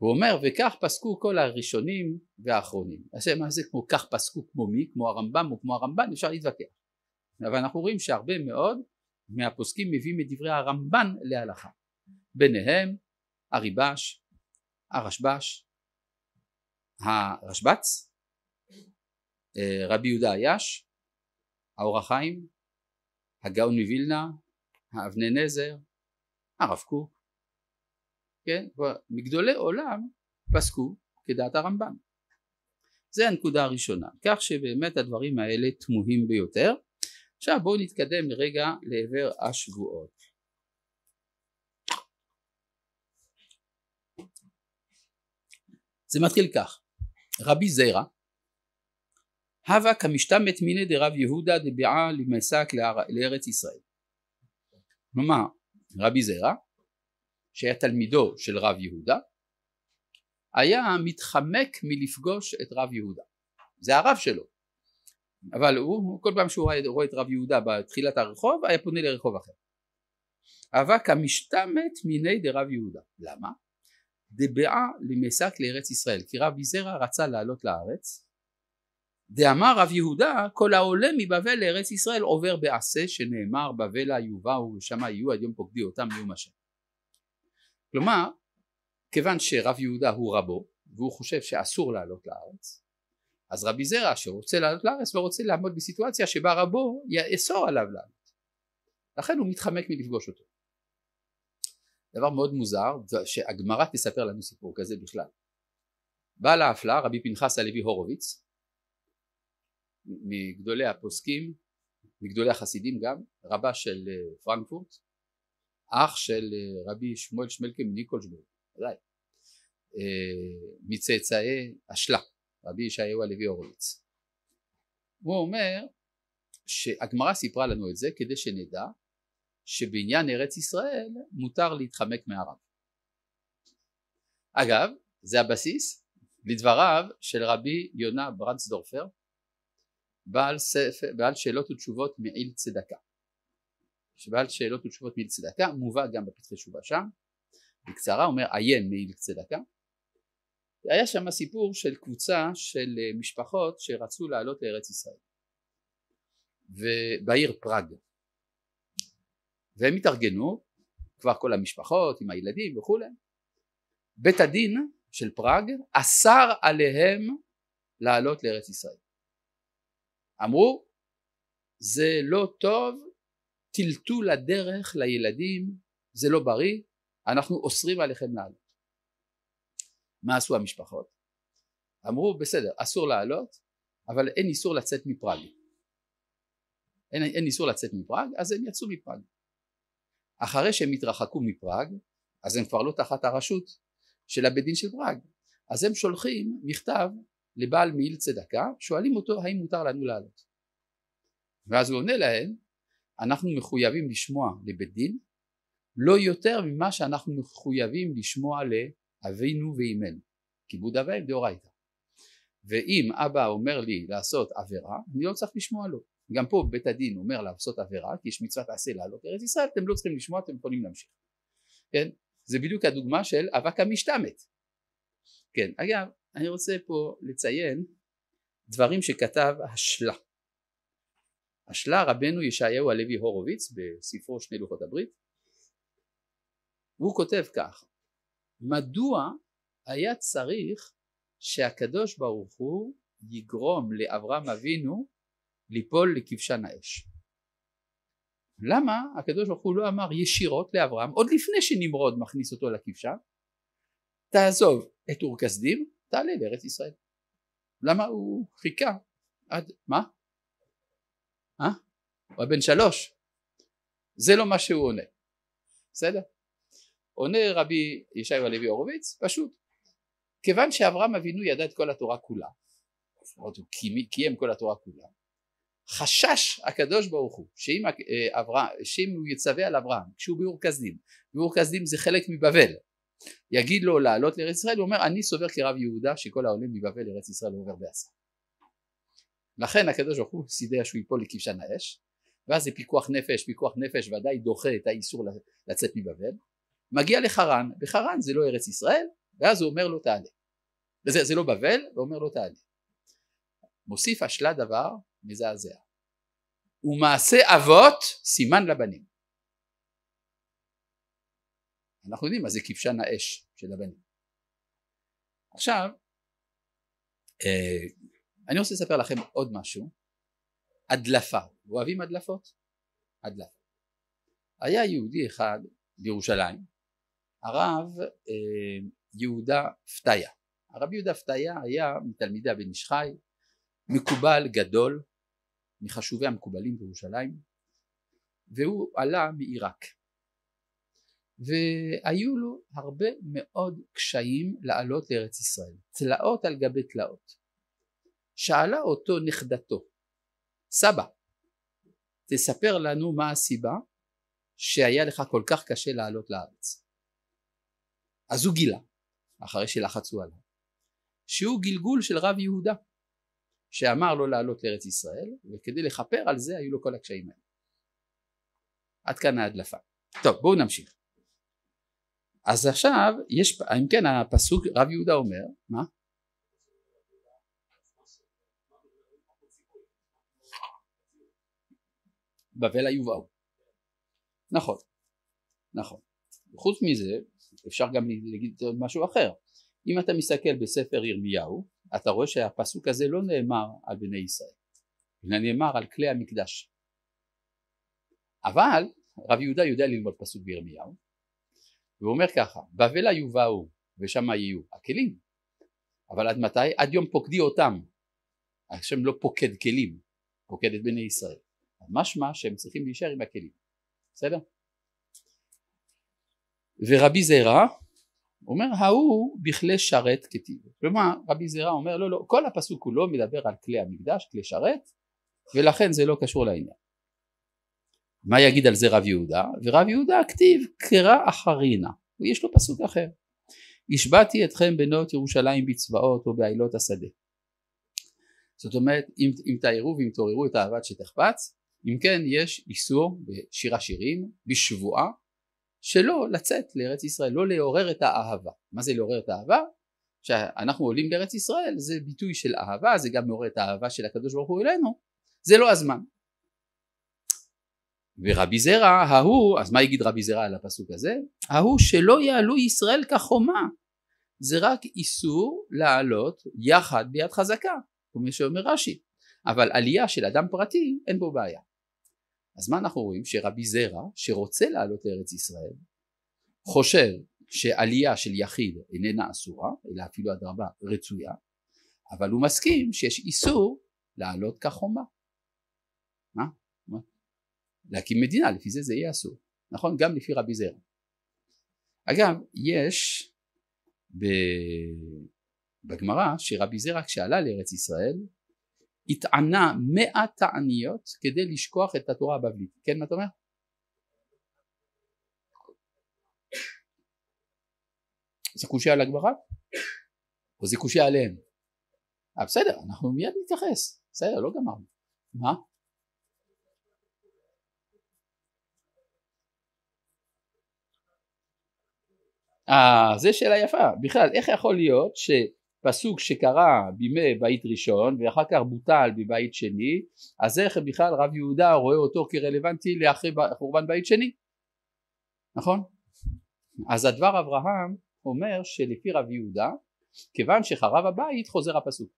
הוא אומר וכך פסקו כל הראשונים והאחרונים אז מה זה כמו כך פסקו כמו מי כמו הרמב"ם או כמו הרמב"ן אפשר להתווכח אבל אנחנו רואים שהרבה מאוד מהפוסקים מביאים את דברי הרמב"ן להלכה ביניהם הריבש הרשב"ש הרשב"ץ אה, רבי יהודה עייש, האור החיים, הגאון מווילנה, האבני נזר, הרב קוק, כן? מגדולי עולם פסקו כדעת הרמב"ם. זה הנקודה הראשונה, כך שבאמת הדברים האלה תמוהים ביותר. עכשיו בואו נתקדם לרגע לעבר השבועות. זה מתחיל כך, רבי זרע הווה כמשתמת מיניה דרב יהודה דביעה למסק לארץ ישראל. כלומר רבי זרע שהיה תלמידו של רב יהודה היה מתחמק מלפגוש את רב יהודה זה הרב שלו אבל הוא כל פעם שהוא רואה את רב יהודה בתחילת הרחוב היה פונה לרחוב אחר הווה כמשתמת מיני דרב יהודה למה? דבעה למסק לארץ ישראל כי רבי זרע רצה לעלות לארץ דאמר רב יהודה כל העולה מבבל לארץ ישראל עובר בעשה שנאמר בבלה יובאו ושמה יהיו עד יום פוקדי אותם יום השם כלומר כיוון שרב יהודה הוא רבו והוא חושב שאסור לעלות לארץ אז רבי זרע שרוצה לעלות לארץ לא רוצה לעמוד בסיטואציה שבה רבו יאסור עליו לעלות לכן הוא מתחמק מלפגוש אותו דבר מאוד מוזר שהגמרא תספר לנו סיפור כזה בכלל בעל ההפלה רבי פנחס הלוי הורוביץ מגדולי הפוסקים, מגדולי החסידים גם, רבה של אה, פרנקפורט, אח של אה, רבי שמואל שמלקה מניקולשבורג, אולי, אה, מצאצאי אשלה, רבי ישעיהו הלוי הורוביץ. הוא אומר שהגמרא סיפרה לנו את זה כדי שנדע שבעניין ארץ ישראל מותר להתחמק מהרב. אגב, זה הבסיס לדבריו של רבי יונה ברנסדורפר בעל, ספר, בעל שאלות ותשובות מעיל צדקה שבעל שאלות ותשובות מעיל צדקה מובא גם בפתחי תשובה שם בקצרה אומר עיין מעיל צדקה היה שם סיפור של קבוצה של אה, משפחות שרצו לעלות לארץ ישראל ובעיר פראג והם התארגנו כבר כל המשפחות עם הילדים וכולי בית הדין של פראג אסר עליהם לעלות לארץ ישראל אמרו זה לא טוב טלטול הדרך לילדים זה לא בריא אנחנו אוסרים עליכם לעלות מה עשו המשפחות? אמרו בסדר אסור לעלות אבל אין איסור לצאת מפראג אין, אין איסור לצאת מפראג אז הם יצאו מפראג אחרי שהם התרחקו מפראג אז הם כבר לא תחת הרשות של הבית דין של פראג אז הם שולחים מכתב לבעל מעיל צדקה, שואלים אותו האם מותר לנו לעלות. ואז הוא עונה להם, אנחנו מחויבים לשמוע לבית דין לא יותר ממה שאנחנו מחויבים לשמוע לאבינו ואימנו, כיבוד אבי דאורייתא. ואם אבא אומר לי לעשות עבירה, אני לא צריך לשמוע לו. גם פה בית הדין אומר לעשות עבירה, כי יש מצוות עשה לעלות ארץ ישראל, אתם לא צריכים לשמוע, אתם יכולים להמשיך. כן? זה בדיוק הדוגמה של אבק המשתמת. כן, אגב, אני רוצה פה לציין דברים שכתב השלה. השלה רבנו ישעיהו הלוי הורוביץ בספרו שני לוחות הברית והוא כותב כך מדוע היה צריך שהקדוש ברוך הוא יגרום לאברהם אבינו ליפול לכבשן האש למה הקדוש ברוך הוא לא אמר ישירות לאברהם עוד לפני שנמרוד מכניס אותו לכבשן תעזוב את אור כסדים תעלה לארץ ישראל למה הוא חיכה עד מה? אה? הוא היה שלוש זה לא מה שהוא עונה בסדר? עונה רבי ישעיהו הלוי הורוביץ פשוט כיוון שאברהם אבינו ידע את כל התורה כולה לפחות הוא קיים כל התורה כולה חשש הקדוש ברוך הוא שאם, אה, אברהם, שאם הוא יצווה על אברהם כשהוא ביאור כסדים ביאור כסדים זה חלק מבבל יגיד לו לעלות לארץ ישראל, הוא אומר אני סובר כרב יהודה שכל העולים מבבל לארץ ישראל עובר בעשה. לכן הקדוש ברוך הוא סידר שהוא ייפול לכבשן האש ואז זה פיקוח נפש, פיקוח נפש ודאי דוחה את האיסור לצאת מבבל, מגיע לחרן, בחרן זה לא ארץ ישראל ואז הוא אומר לו תעלה, וזה, זה לא בבל, הוא אומר לו תעלה. מוסיף השלה דבר מזעזע ומעשה אבות סימן לבנים אנחנו יודעים מה זה כבשן האש של הבן. עכשיו אה, אני רוצה לספר לכם עוד משהו הדלפה אוהבים הדלפות? הדלפה היה יהודי אחד בירושלים הרב אה, יהודה פתיה הרב יהודה פתיה היה מתלמידי הבן איש חי מקובל גדול מחשובי המקובלים בירושלים והוא עלה מעיראק והיו לו הרבה מאוד קשיים לעלות לארץ ישראל, תלאות על גבי תלאות. שאלה אותו נכדתו, סבא, תספר לנו מה הסיבה שהיה לך כל כך קשה לעלות לארץ. אז הוא גילה, אחרי שלחצו עליו, שהוא גלגול של רב יהודה, שאמר לו לעלות לארץ ישראל, וכדי לכפר על זה היו לו כל הקשיים האלה. עד כאן ההדלפה. טוב, בואו נמשיך. אז עכשיו יש, אם כן הפסוק רב יהודה אומר, מה? בבל היובאו. נכון, נכון. חוץ מזה אפשר גם להגיד משהו אחר. אם אתה מסתכל בספר ירמיהו אתה רואה שהפסוק הזה לא נאמר על בני ישראל אלא נאמר על כלי המקדש. אבל רב יהודה יודע ללמוד פסוק בירמיהו והוא אומר ככה בבלה יובאו ושם יהיו הכלים אבל עד מתי? עד יום פוקדי אותם השם לא פוקד כלים פוקד את בני ישראל אז משמע שהם צריכים להישאר עם הכלים בסדר? ורבי זרע אומר ההוא בכלי שרת כתיב כלומר רבי זרע אומר לא לא כל הפסוק כולו לא מדבר על כלי המקדש כלי שרת ולכן זה לא קשור לעניין מה יגיד על זה רב יהודה? ורב יהודה הכתיב קרא אחרינה, ויש לו פסוק אחר. השבעתי אתכם בנות ירושלים בצבאות או ובעילות השדה. זאת אומרת אם, אם תעירו ואם תעוררו את אהבת שתחפץ אם כן יש איסור בשיר השירים בשבועה שלא לצאת לארץ ישראל לא לעורר את האהבה מה זה לעורר את האהבה? כשאנחנו עולים לארץ ישראל זה ביטוי של אהבה זה גם מעורר את האהבה של הקדוש ברוך הוא אלינו זה לא הזמן ורבי זרע ההוא, אז מה יגיד רבי זרע על הפסוק הזה? ההוא שלא יעלו ישראל כחומה, זה רק איסור לעלות יחד ביד חזקה, כמו שאומר רש"י, אבל עלייה של אדם פרטי אין בו בעיה. אז מה אנחנו רואים? שרבי זרע שרוצה לעלות לארץ ישראל חושב שעלייה של יחיד איננה אסורה אלא אפילו אדרבה רצויה אבל הוא מסכים שיש איסור לעלות כחומה. מה? להקים מדינה לפי זה זה יהיה אסור נכון גם לפי רבי זרע אגב יש בגמרא שרבי זרע כשעלה לארץ ישראל התענה מאה תעניות כדי לשכוח את התורה הבבלית כן מה אתה אומר? זה קושייה על הגמרא? או זה קושייה עליהם? 아, אה, בסדר אנחנו מיד נתייחס בסדר לא גמרנו מה? אה, זו שאלה יפה. בכלל, איך יכול להיות שפסוק שקרה בימי בית ראשון ואחר כך בוטל בבית שני, אז איך בכלל רב יהודה רואה אותו כרלוונטי לאחרי חורבן בית שני? נכון? אז הדבר אברהם אומר שלפי רב יהודה, כיוון שחרב הבית חוזר הפסוק.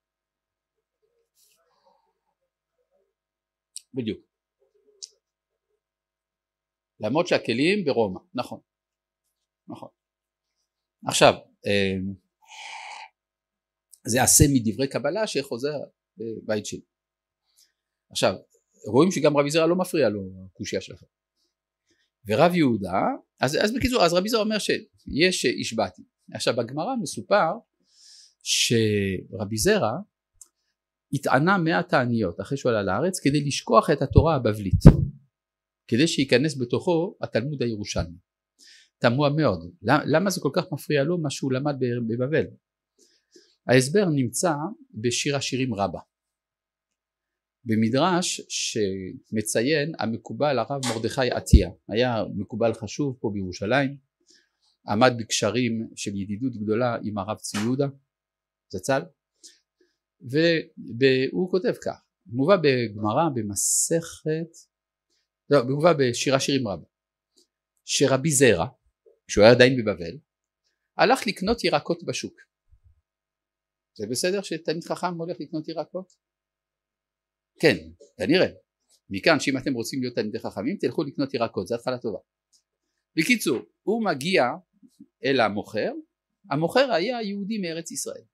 בדיוק. למרות שהכלים ברומא, נכון. נכון. עכשיו אה, זה עשה מדברי קבלה שחוזר בבית אה, שלי. עכשיו רואים שגם רבי זרע לא מפריע לו הקושייה שלכם. ורב יהודה אז, אז בקיצור אז רבי זרע אומר שיש השבעתי. עכשיו בגמרא מסופר שרבי זרע התענה מאה תעניות אחרי שהוא עלה לארץ כדי לשכוח את התורה הבבלית כדי שייכנס בתוכו התלמוד הירושלמי תמוה מאוד למה זה כל כך מפריע לו מה שהוא למד בבבל ההסבר נמצא בשיר השירים רבה במדרש שמציין המקובל הרב מרדכי עטיה היה מקובל חשוב פה בירושלים עמד בקשרים של ידידות גדולה עם הרב צבי יהודה זצ"ל והוא כותב כך מובא בגמרא במסכת לא, מובא בשירה שירים רבה שרבי זרע כשהוא היה עדיין בבבל, הלך לקנות ירקות בשוק. זה בסדר שתלמיד חכם הולך לקנות ירקות? כן, כנראה. מכאן שאם אתם רוצים להיות תלמידי חכמים תלכו לקנות ירקות, זו התחלה טובה. בקיצור, הוא מגיע אל המוכר, המוכר היה יהודי מארץ ישראל.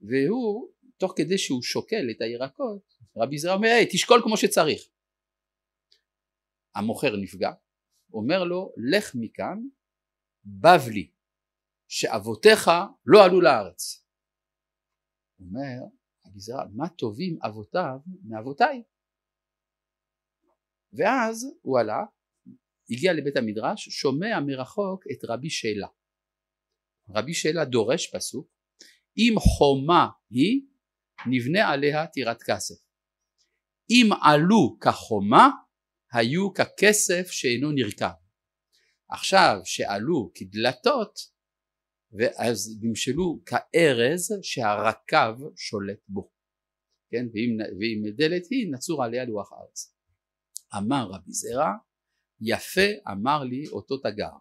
והוא, תוך כדי שהוא שוקל את הירקות, רבי זרע אומר, היי, תשקול כמו שצריך. המוכר נפגע, אומר לו לך מכאן בבלי שאבותיך לא עלו לארץ אומר הגזרה מה טובים אבותיו מאבותיי ואז הוא עלה הגיע לבית המדרש שומע מרחוק את רבי שאלה רבי שאלה דורש פסוק אם חומה היא נבנה עליה טירת כסף אם עלו כחומה היו ככסף שאינו נרקב. עכשיו שעלו כדלתות ואז נמשלו כארז שהרקב שולט בו. כן? ואם, ואם דלת היא נצור עליה לוח ארץ. אמר רבי זרע יפה אמר לי אותו תגר.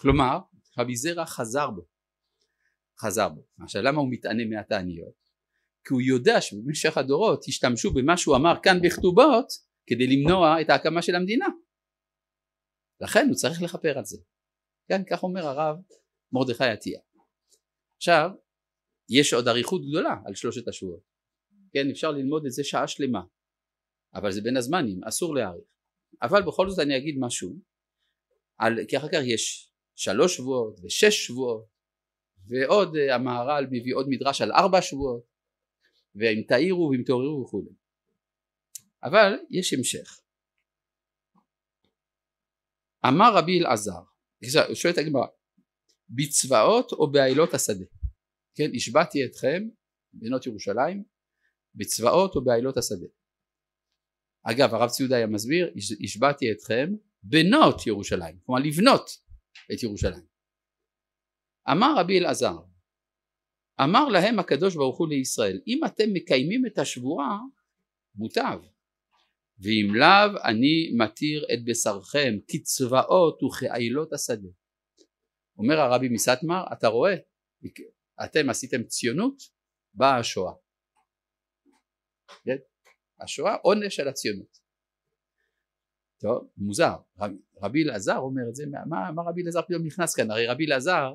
כלומר רבי זרע חזר בו. חזר בו. עכשיו למה הוא מתענה מהתעניות? כי הוא יודע שבמשך הדורות השתמשו במה שהוא אמר כאן בכתובות כדי למנוע את ההקמה של המדינה לכן הוא צריך לכפר על זה כן כך אומר הרב מרדכי עטייה עכשיו יש עוד אריכות גדולה על שלושת השבועות כן אפשר ללמוד את זה שעה שלמה אבל זה בין הזמנים אסור להאריך אבל בכל זאת אני אגיד משהו על, כי אחר כך יש שלוש שבועות ושש שבועות ועוד אה, המהר"ל מביא עוד מדרש על ארבע שבועות ואם תעירו ואם תעוררו וכולי אבל יש המשך אמר רבי אלעזר הוא שואל את הגמרא בצבאות או באילות השדה כן השבעתי אתכם בנות ירושלים בצבאות או באילות השדה אגב הרב ציודה היה מסביר השבעתי אתכם בנות ירושלים כלומר לבנות את ירושלים אמר רבי אלעזר אמר להם הקדוש ברוך הוא לישראל אם אתם מקיימים את השבועה מוטב ואם לאו אני מתיר את בשרכם כצבאות וכעילות השדה. אומר הרבי מסתמר אתה רואה אתם עשיתם ציונות באה השואה. כן? השואה עונש על הציונות. טוב מוזר רב, רבי אלעזר אומר את זה מה, מה, מה רבי אלעזר פתאום נכנס כאן הרי רבי אלעזר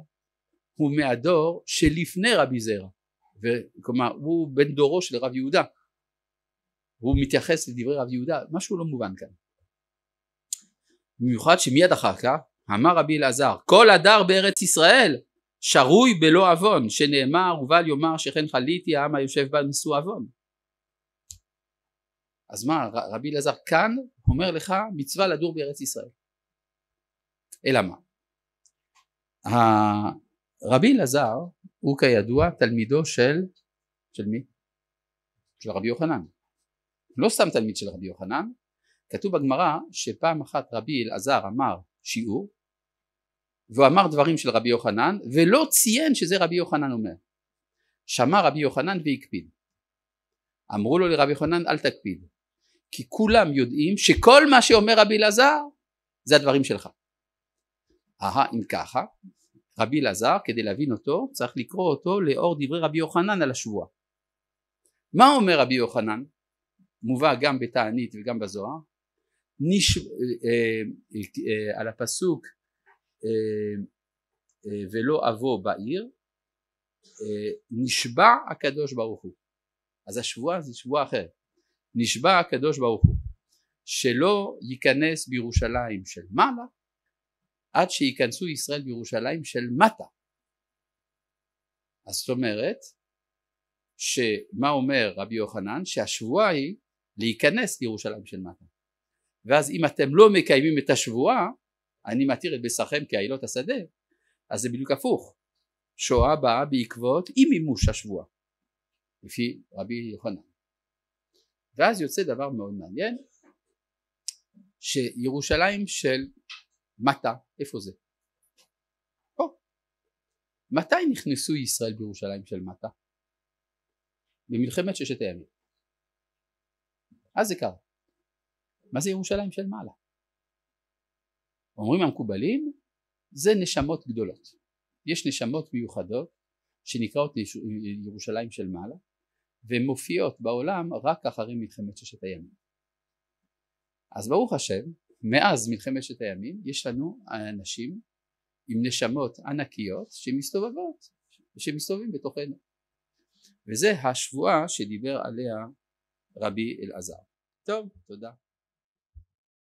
הוא מהדור שלפני רבי זרע כלומר הוא בן דורו של רב יהודה הוא מתייחס לדברי רב יהודה משהו לא מובן כאן במיוחד שמיד אחר כך אמר רבי אלעזר כל הדר בארץ ישראל שרוי בלא עוון שנאמר ובל יאמר שכן חליתי העם היושב בה נשוא עוון אז מה רבי אלעזר כאן אומר לך מצווה לדור בארץ ישראל אלא מה רבי אלעזר הוא כידוע תלמידו של של מי? של רבי יוחנן לא סתם תלמיד של רבי יוחנן, כתוב בגמרא שפעם אחת רבי אלעזר אמר שיעור והוא אמר דברים של רבי יוחנן ולא ציין שזה רבי יוחנן אומר. שמע רבי יוחנן והקפיד. אמרו לו לרבי יוחנן אל תקפיד כי כולם יודעים שכל מה שאומר רבי אלעזר זה הדברים שלך. אהה אם ככה רבי אלעזר כדי להבין אותו צריך לקרוא אותו לאור דברי רבי יוחנן על השבועה. מה אומר רבי יוחנן? מובא גם בתענית וגם בזוהר אה, אה, אה, על הפסוק אה, אה, ולא אבוא בעיר אה, נשבע הקדוש ברוך הוא אז השבועה זה שבועה אחרת נשבע הקדוש ברוך הוא שלא ייכנס בירושלים של מעלה עד שייכנסו ישראל בירושלים של מטה אז זאת אומרת שמה אומר רבי יוחנן שהשבועה היא להיכנס לירושלים של מטה ואז אם אתם לא מקיימים את השבועה אני מתיר את בשרכם כעילות השדה אז זה בדיוק הפוך שואה באה בעקבות אי מימוש השבועה לפי רבי יוחנן ואז יוצא דבר מאוד מעניין שירושלים של מטה איפה זה? פה מתי נכנסו ישראל בירושלים של מטה? במלחמת ששת הימים אז זה קרה. מה זה ירושלים של מעלה? אומרים המקובלים זה נשמות גדולות. יש נשמות מיוחדות שנקראות ירושלים של מעלה והן מופיעות בעולם רק אחרי מלחמת ששת הימים. אז ברוך השם מאז מלחמת ששת הימים יש לנו אנשים עם נשמות ענקיות שמסתובבות, שמסתובבים בתוכנו. וזה השבועה שדיבר עליה غبي الازهر. טוב, תודה.